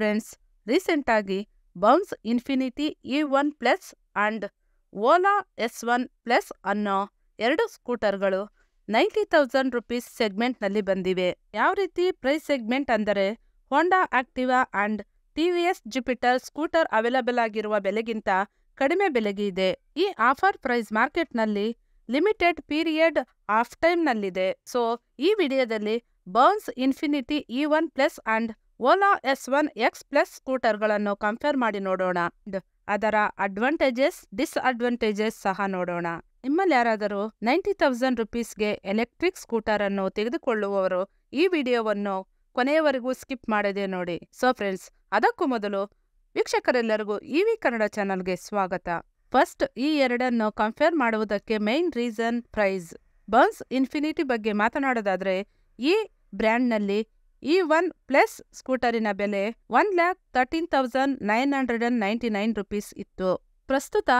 friends ರೀಸೆಂಟಾಗಿ Bounce Infinity E one plus and Ola S one plus ಅನ್ನೋ ಎರಡು ಸ್ಕೂಟರ್ಗಳು ನೈಂಟಿ ತೌಸಂಡ್ ರುಪೀಸ್ ಸೆಗ್ಮೆಂಟ್ನಲ್ಲಿ ಬಂದಿವೆ ಯಾವ ರೀತಿ ಪ್ರೈಸ್ ಸೆಗ್ಮೆಂಟ್ ಅಂದರೆ Honda Activa and T V S Jupiter scooter available ಆಗಿರುವ ಬೆಲೆಗಿಂತ ಕಡಿಮೆ ಬೆಲೆಗೆ ಇದೆ ಈ ಆಫರ್ ಪ್ರೈಸ್ ಮಾರ್ಕೆಟ್ನಲ್ಲಿ ಲಿಮಿಟೆಡ್ ಪೀರಿಯಡ್ ಆಫ್ ಟೈಮ್ನಲ್ಲಿದೆ ಸೊ ಈ ವಿಡಿಯೋದಲ್ಲಿ Bounce Infinity E one plus and Ola S one X plus ಸ್ಕೂಟರ್ಗಳನ್ನು ಕಂಪೇರ್ ಮಾಡಿ ನೋಡೋಣ ಅದರ ಅಡ್ವಾಂಟೇಜಸ್ ಡಿಸ್ಅಡ್ವಾಂಟೇಜಸ್ ಸಹ ನೋಡೋಣ ನಿಮ್ಮಲ್ಲಿ ಯಾರಾದರೂ ನೈಂಟಿ ತೌಸಂಡ್ ರುಪೀಸ್ಗೆ ಎಲೆಕ್ಟ್ರಿಕ್ ಸ್ಕೂಟರ್ ಅನ್ನು ತೆಗೆದುಕೊಳ್ಳುವವರು ಈ ವಿಡಿಯೋವನ್ನು ಕೊನೆಯವರೆಗೂ ಸ್ಕಿಪ್ ಮಾಡದೆ ನೋಡಿ ಸೊ ಫ್ರೆಂಡ್ಸ್ ಅದಕ್ಕೂ ಮೊದಲು ವೀಕ್ಷಕರೆಲ್ಲರಿಗೂ ಇ e ವಿ ಕನ್ನಡ ಚಾನಲ್ಗೆ ಸ್ವಾಗತ ಫಸ್ಟ್ ಈ ಎರಡನ್ನು ಕಂಪೇರ್ ಮಾಡುವುದಕ್ಕೆ main reason price Bounce Infinity ಬಗ್ಗೆ ಮಾತನಾಡೋದಾದರೆ ಈ ಬ್ರ್ಯಾಂಡ್ನಲ್ಲಿ ಈ ಒನ್ ಪ್ಲಸ್ ಸ್ಕೂಟರಿನ ಬೆಲೆ one lakh thirteen thousand nine hundred and ninety nine rupees ಇತ್ತು ಪ್ರಸ್ತುತ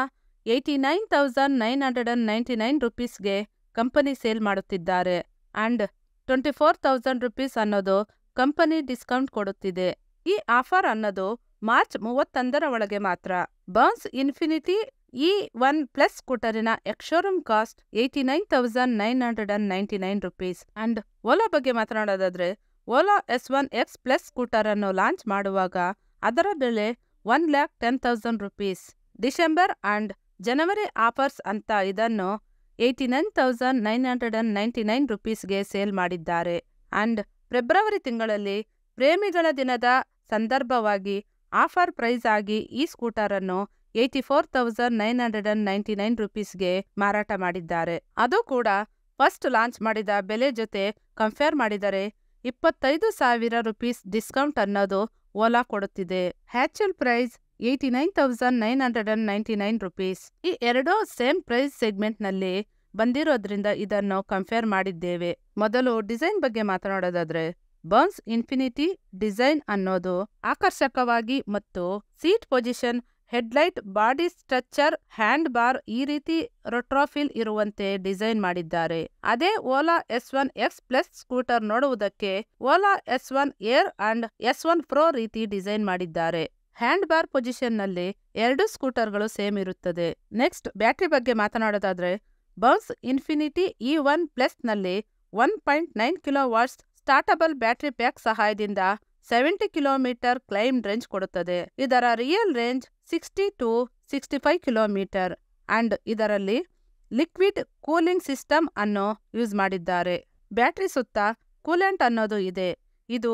eighty nine thousand nine hundred and ninety nine ರುಪೀಸ್ಗೆ ಕಂಪನಿ ಸೇಲ್ ಮಾಡುತ್ತಿದ್ದಾರೆ and twenty four thousand rupees ಅನ್ನೋದು ಕಂಪನಿ ಡಿಸ್ಕೌಂಟ್ ಕೊಡುತ್ತಿದೆ ಈ ಆಫರ್ ಅನ್ನೋದು ಮಾರ್ಚ್ ಮೂವತ್ತೊಂದರ ಒಳಗೆ ಮಾತ್ರ bounce Infinity E one plus ಸ್ಕೂಟರಿನ ex showroom cost eighty nine thousand nine hundred and ninety nine rupees and Ola ಬಗ್ಗೆ ಮಾತನಾಡೋದಾದ್ರೆ Ola S one X plus scooter ಅನ್ನು ಲಾಂಚ್ ಮಾಡುವಾಗ ಅದರ ಬೆಲೆ one lakh ten thousand rupees December and ಜನವರಿ offers ಅಂತ ಇದನ್ನು eighty nine thousand nine hundred and ninety nine ರುಪೀಸ್ಗೆ ಸೇಲ್ ಮಾಡಿದ್ದಾರೆ ಅಂಡ್ ಫೆಬ್ರವರಿ ತಿಂಗಳಲ್ಲಿ ಪ್ರೇಮಿಗಳ ದಿನದ ಸಂದರ್ಭವಾಗಿ ಆಫರ್ ಪ್ರೈಸ್ ಆಗಿ ಈ ಸ್ಕೂಟರ್ ಅನ್ನು eighty four thousand nine hundred and ninety nine ರುಪೀಸ್ಗೆ ಮಾರಾಟ ಮಾಡಿದ್ದಾರೆ ಅದು ಕೂಡ ಫಸ್ಟ್ ಲಾಂಚ್ ಮಾಡಿದ ಬೆಲೆ ಜೊತೆ ಕಂಪೇರ್ ಮಾಡಿದರೆ ಇಪ್ಪತ್ತೈದು ಸಾವಿರ ರುಪೀಸ್ ಡಿಸ್ಕೌಂಟ್ ಅನ್ನೋದು ಓಲಾ ಕೊಡುತ್ತಿದೆ ಹ್ಯಾಚುಲ್ price eighty nine thousand nine hundred and ninety nine rupees ಈ ಎರಡೂ ಸೇಮ್ ಪ್ರೈಸ್ ಸೆಗ್ಮೆಂಟ್ ನಲ್ಲಿ ಬಂದಿರೋದ್ರಿಂದ ಇದನ್ನು ಕಂಪೇರ್ ಮಾಡಿದ್ದೇವೆ ಮೊದಲು ಡಿಸೈನ್ ಬಗ್ಗೆ ಮಾತನಾಡೋದಾದ್ರೆ ಬರ್ನ್ಸ್ ಇನ್ಫಿನಿಟಿ ಡಿಸೈನ್ ಅನ್ನೋದು ಆಕರ್ಷಕವಾಗಿ ಮತ್ತು seat position headlight body structure hand bar ಈ ರೀತಿ ರೊಟ್ರಾಫಿಲ್ ಇರುವಂತೆ ಡಿಸೈನ್ ಮಾಡಿದ್ದಾರೆ ಅದೇ Ola S one X plus scooter ನೋಡುವುದಕ್ಕೆ Ola S one air and S one pro ರೀತಿ ಡಿಸೈನ್ ಮಾಡಿದ್ದಾರೆ ಹ್ಯಾಂಡ್ ಬಾರ್ ಪೊಸಿಷನ್ ನಲ್ಲಿ ಎರಡು ಸ್ಕೂಟರ್ಗಳು ಸೇಮ್ ಇರುತ್ತದೆ ನೆಕ್ಸ್ಟ್ ಬ್ಯಾಟ್ರಿ ಬಗ್ಗೆ ಮಾತನಾಡೋದಾದ್ರೆ Bounce Infinity E one plus ನಲ್ಲಿ one point nine kilowatts ಸ್ಟಾರ್ಟಬಲ್ ಬ್ಯಾಟ್ರಿ ಪ್ಯಾಕ್ ಸಹಾಯದಿಂದ ಸೆವೆಂಟಿ ಕಿಲೋಮೀಟರ್ ಕ್ಲೈಮ್ ರೇಂಜ್ ಕೊಡುತ್ತದೆ ಇದರ real range sixty to sixty five kilometre and ಇದರಲ್ಲಿ ಲಿಕ್ವಿಡ್ ಕೂಲಿಂಗ್ ಸಿಸ್ಟಮ್ ಅನ್ನು ಯೂಸ್ ಮಾಡಿದ್ದಾರೆ ಬ್ಯಾಟ್ರಿ ಸುತ್ತ ಕೂಲೆಂಟ್ ಅನ್ನೋದು ಇದೆ ಇದು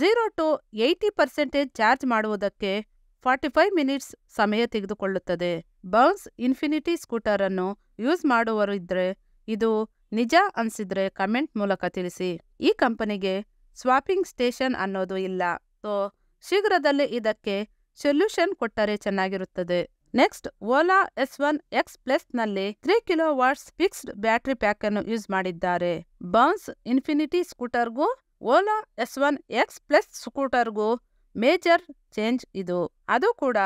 zero to eighty percentage charge ಮಾಡುವುದಕ್ಕೆ ಫಾರ್ಟಿ ಫೈವ್ ಮಿನಿಟ್ಸ್ ಸಮಯ ತೆಗೆದುಕೊಳ್ಳುತ್ತದೆ ಬೌನ್ಸ್ ಇನ್ಫಿನಿಟಿ ಸ್ಕೂಟರ್ ಅನ್ನು ಯೂಸ್ ಮಾಡುವರಿದ್ರೆ ಇದು ನಿಜ ಅನ್ಸಿದ್ರೆ ಕಮೆಂಟ್ ಮೂಲಕ ತಿಳಿಸಿ ಈ ಕಂಪನಿಗೆ ಸ್ವಾಪಿಂಗ್ ಸ್ಟೇಷನ್ ಅನ್ನೋದು ಇಲ್ಲ ಸೊ ಶೀಘ್ರದಲ್ಲೇ ಇದಕ್ಕೆ ಸೊಲ್ಯೂಷನ್ ಕೊಟ್ಟರೆ ಚೆನ್ನಾಗಿರುತ್ತದೆ next Ola S one X plus ನಲ್ಲಿ three kilowatts fixed battery pack ಅನ್ನು ಯೂಸ್ ಮಾಡಿದ್ದಾರೆ ಬೌನ್ಸ್ ಇನ್ಫಿನಿಟಿ ಸ್ಕೂಟರ್ಗೂ Ola S one X plus ಸ್ಕೂಟರ್ಗೂ ಮೇಜರ್ ಚೇಂಜ್ ಇದು ಅದು ಕೂಡ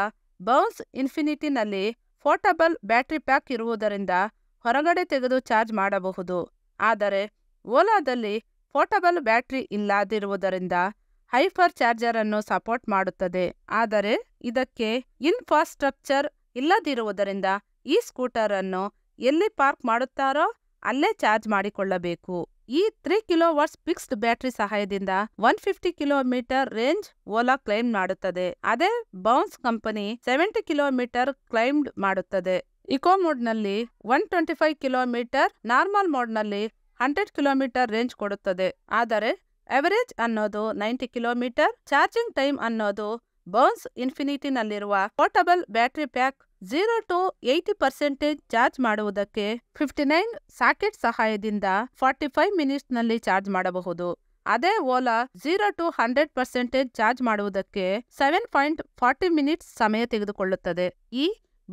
ಬೌನ್ಸ್ ಇನ್ಫಿನಿಟಿನಲ್ಲಿ ಪೋರ್ಟಬಲ್ ಬ್ಯಾಟರಿ ಪ್ಯಾಕ್ ಇರುವುದರಿಂದ ಹೊರಗಡೆ ತೆಗೆದು ಚಾರ್ಜ್ ಮಾಡಬಹುದು ಆದರೆ ಓಲಾದಲ್ಲಿ ಪೋರ್ಟಬಲ್ ಬ್ಯಾಟರಿ ಇಲ್ಲದಿರುವುದರಿಂದ ಹೈಫರ್ ಚಾರ್ಜರ್ ಅನ್ನು ಸಪೋರ್ಟ್ ಮಾಡುತ್ತದೆ ಆದರೆ ಇದಕ್ಕೆ ಇನ್ಫ್ರಾಸ್ಟ್ರಕ್ಚರ್ ಇಲ್ಲದಿರುವುದರಿಂದ ಈ ಸ್ಕೂಟರ್ ಅನ್ನು ಎಲ್ಲಿ ಪಾರ್ಕ್ ಮಾಡುತ್ತಾರೋ ಅಲ್ಲೇ ಚಾರ್ಜ್ ಮಾಡಿಕೊಳ್ಳಬೇಕು ಈ three kilo watts fixed battery ಸಹಾಯದಿಂದ one fifty kilometer range Ola claim ಮಾಡುತ್ತದೆ ಅದೇ Bounce company seventy kilometer claimed ಮಾಡುತ್ತದೆ ಇಕೋ ಮೋಡ್ನಲ್ಲಿ one twenty five kilometer normal ಮೋಡ್ನಲ್ಲಿ ಹಂಡ್ರೆಡ್ ಕಿಲೋಮೀಟರ್ ರೇಂಜ್ ಕೊಡುತ್ತದೆ ಆದರೆ ಎವರೇಜ್ ಅನ್ನೋದು ನೈಂಟಿ ಕಿಲೋಮೀಟರ್ ಚಾರ್ಜಿಂಗ್ ಟೈಮ್ ಅನ್ನೋದು ಬೌನ್ಸ್ ಇನ್ಫಿನಿಟಿನಲ್ಲಿರುವ portable battery pack zero to eighty percentage charge ಮಾಡುವುದಕ್ಕೆ ಫಿಫ್ಟಿ ನೈನ್ ಸಾಕೆಟ್ ಸಹಾಯದಿಂದ ಫಾರ್ಟಿ ಫೈವ್ ಮಿನಿಟ್ಸ್ನಲ್ಲಿ ಚಾರ್ಜ್ ಮಾಡಬಹುದು ಅದೇ Ola zero to hundred percentage charge ಮಾಡುವುದಕ್ಕೆ ಸೆವೆನ್ ಪಾಯಿಂಟ್ ಫಾರ್ಟಿ ಮಿನಿಟ್ಸ್ ಸಮಯ ತೆಗೆದುಕೊಳ್ಳುತ್ತದೆ ಈ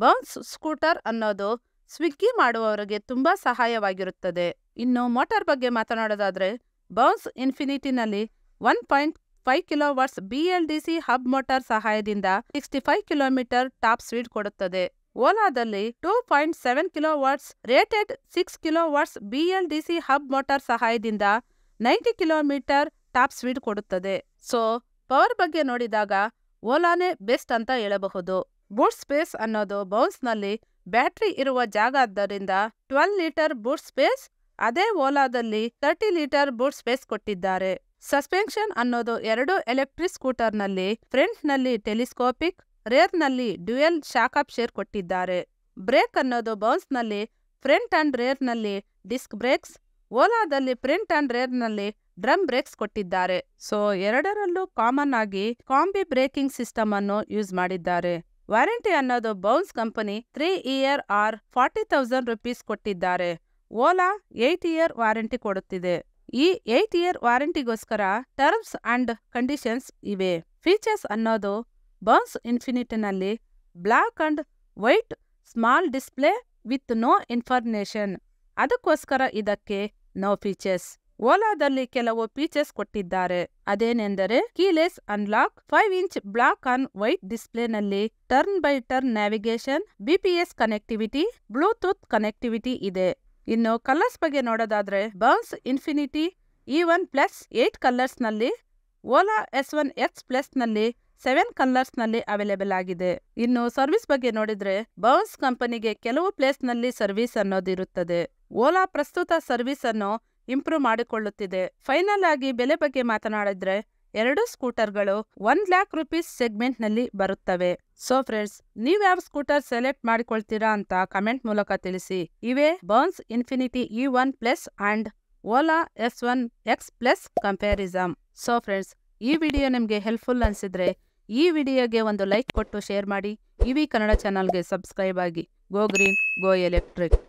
ಬೌನ್ಸ್ ಸ್ಕೂಟರ್ ಅನ್ನೋದು ಸ್ವಿಗ್ಗಿ ಮಾಡುವವರಿಗೆ ತುಂಬ ಸಹಾಯವಾಗಿರುತ್ತದೆ ಇನ್ನು ಮೋಟಾರ್ ಬಗ್ಗೆ ಮಾತನಾಡೋದಾದರೆ ಬೌನ್ಸ್ ಇನ್ಫಿನಿಟಿನಲ್ಲಿ one point five kilo B L D C hub motor ಸಹಾಯದಿಂದ sixty five kilometre top speed ಕೊಡುತ್ತದೆ ಓಲಾದಲ್ಲಿ two point seven kilo rated six kilo B L D C hub motor ಸಹಾಯದಿಂದ ನೈಂಟಿ ಕಿಲೋಮೀಟರ್ ಟಾಪ್ ಸ್ಪೀಡ್ ಕೊಡುತ್ತದೆ so power ಬಗ್ಗೆ ನೋಡಿದಾಗ ಓಲಾನೇ best ಅಂತ ಹೇಳಬಹುದು boot space ಅನ್ನೋದು ಬೌನ್ಸ್ನಲ್ಲಿ ಬ್ಯಾಟ್ರಿ ಇರುವ ಜಾಗದ್ದರಿಂದ ಟ್ವೆಲ್ ಲೀಟರ್ ಬೂಟ್ ಸ್ಪೇಸ್ ಅದೇ ಓಲಾದಲ್ಲಿ ತರ್ಟಿ ಲೀಟರ್ ಬೂಟ್ ಸ್ಪೇಸ್ ಕೊಟ್ಟಿದ್ದಾರೆ ಸಸ್ಪೆನ್ಷನ್ ಅನ್ನೋದು ಎರಡು ಎಲೆಕ್ಟ್ರಿಕ್ ಸ್ಕೂಟರ್ನಲ್ಲಿ ಫ್ರಂಟ್ನಲ್ಲಿ ಟೆಲಿಸ್ಕೋಪಿಕ್ ರೇರ್ನಲ್ಲಿ ಡ್ಯುಯಲ್ ಶಾಕಪ್ ಶೇರ್ ಕೊಟ್ಟಿದ್ದಾರೆ ಬ್ರೇಕ್ ಅನ್ನೋದು ಬೌನ್ಸ್ನಲ್ಲಿ ಫ್ರಂಟ್ ಅಂಡ್ ರೇರ್ನಲ್ಲಿ ಡಿಸ್ಕ್ ಬ್ರೇಕ್ಸ್ ಓಲಾದಲ್ಲಿ ಪ್ರಿಂಟ್ ಅಂಡ್ ರೇರ್ನಲ್ಲಿ ಡ್ರಮ್ ಬ್ರೇಕ್ಸ್ ಕೊಟ್ಟಿದ್ದಾರೆ ಸೊ ಎರಡರಲ್ಲೂ ಕಾಮನ್ ಆಗಿ ಕಾಂಬಿ ಬ್ರೇಕಿಂಗ್ ಸಿಸ್ಟಮ್ ಅನ್ನು ಯೂಸ್ ಮಾಡಿದ್ದಾರೆ ವ್ಯಾರಂಟಿ ಅನ್ನೋದು Bounce company three year or forty thousand rupees ಕೊಟ್ಟಿದ್ದಾರೆ ಓಲಾ ಏಟ್ ಇಯರ್ ವಾರಂಟಿ ಕೊಡುತ್ತಿದೆ ಈ ಏಟ್ ಇಯರ್ ವಾರಂಟಿಗೋಸ್ಕರ ಟರ್ಮ್ಸ್ ಅಂಡ್ ಕಂಡೀಷನ್ಸ್ ಇವೆ ಫೀಚರ್ಸ್ ಅನ್ನೋದು ಬೌನ್ಸ್ ಇನ್ಫಿನಿಟಿನಲ್ಲಿ black and white small display with no information ಅದಕ್ಕೋಸ್ಕರ ಇದಕ್ಕೆ ನೋ ಫೀಚರ್ಸ್ ಓಲಾದಲ್ಲಿ ಕೆಲವು ಫೀಚರ್ಸ್ ಕೊಟ್ಟಿದ್ದಾರೆ ಅದೇನೆಂದರೆ keyless unlock five inch black and white ಡಿಸ್ಪ್ಲೇನಲ್ಲಿ turn by turn navigation GPS connectivity Bluetooth connectivity ಇದೆ ಇನ್ನು ಕಲರ್ಸ್ ಬಗ್ಗೆ ನೋಡೋದಾದ್ರೆ Bounce Infinity E one plus eight ಕಲರ್ಸ್ನಲ್ಲಿ ಓಲಾ ಎಸ್ ಒನ್ ಎಕ್ಸ್ ಪ್ಲಸ್ನಲ್ಲಿ ಸೆವೆನ್ ಕಲರ್ಸ್ನಲ್ಲಿ ಅವೈಲೇಬಲ್ ಆಗಿದೆ ಇನ್ನು ಸರ್ವಿಸ್ ಬಗ್ಗೆ ನೋಡಿದ್ರೆ ಬೌನ್ಸ್ ಕಂಪನಿಗೆ ಕೆಲವು ಪ್ಲೇಸ್ನಲ್ಲಿ ಸರ್ವಿಸ್ ಅನ್ನೋದಿರುತ್ತದೆ ಓಲಾ ಪ್ರಸ್ತುತ ಸರ್ವಿಸ್ ಅನ್ನು ಇಂಪ್ರೂವ್ ಮಾಡಿಕೊಳ್ಳುತ್ತಿದೆ ಫೈನಲ್ ಆಗಿ ಬೆಲೆ ಬಗ್ಗೆ ಮಾತನಾಡಿದ್ರೆ ಎರಡು ಸ್ಕೂಟರ್ಗಳು ಒನ್ ಲ್ಯಾಕ್ ರುಪೀಸ್ ಸೆಗ್ಮೆಂಟ್ ನಲ್ಲಿ ಬರುತ್ತವೆ ಸೊ ಫ್ರೆಂಡ್ಸ್ ನೀವ್ ಯಾವ ಸ್ಕೂಟರ್ ಸೆಲೆಕ್ಟ್ ಮಾಡಿಕೊಳ್ತೀರಾ ಅಂತ ಕಮೆಂಟ್ ಮೂಲಕ ತಿಳಿಸಿ ಇವೆ Bounce Infinity E one plus and Ola S one X plus comparison so friends ಈ ವಿಡಿಯೋ ನಿಮಗೆ ಹೆಲ್ಪ್ಫುಲ್ ಅನ್ಸಿದ್ರೆ ಈ ವಿಡಿಯೋಗೆ ಒಂದು ಲೈಕ್ ಕೊಟ್ಟು ಶೇರ್ ಮಾಡಿ ಇವಿ ಕನ್ನಡ ಚಾನಲ್ಗೆ ಸಬ್ಸ್ಕ್ರೈಬ್ ಆಗಿ ಗೋ ಗ್ರೀನ್ ಗೋ ಎಲೆಕ್ಟ್ರಿಕ್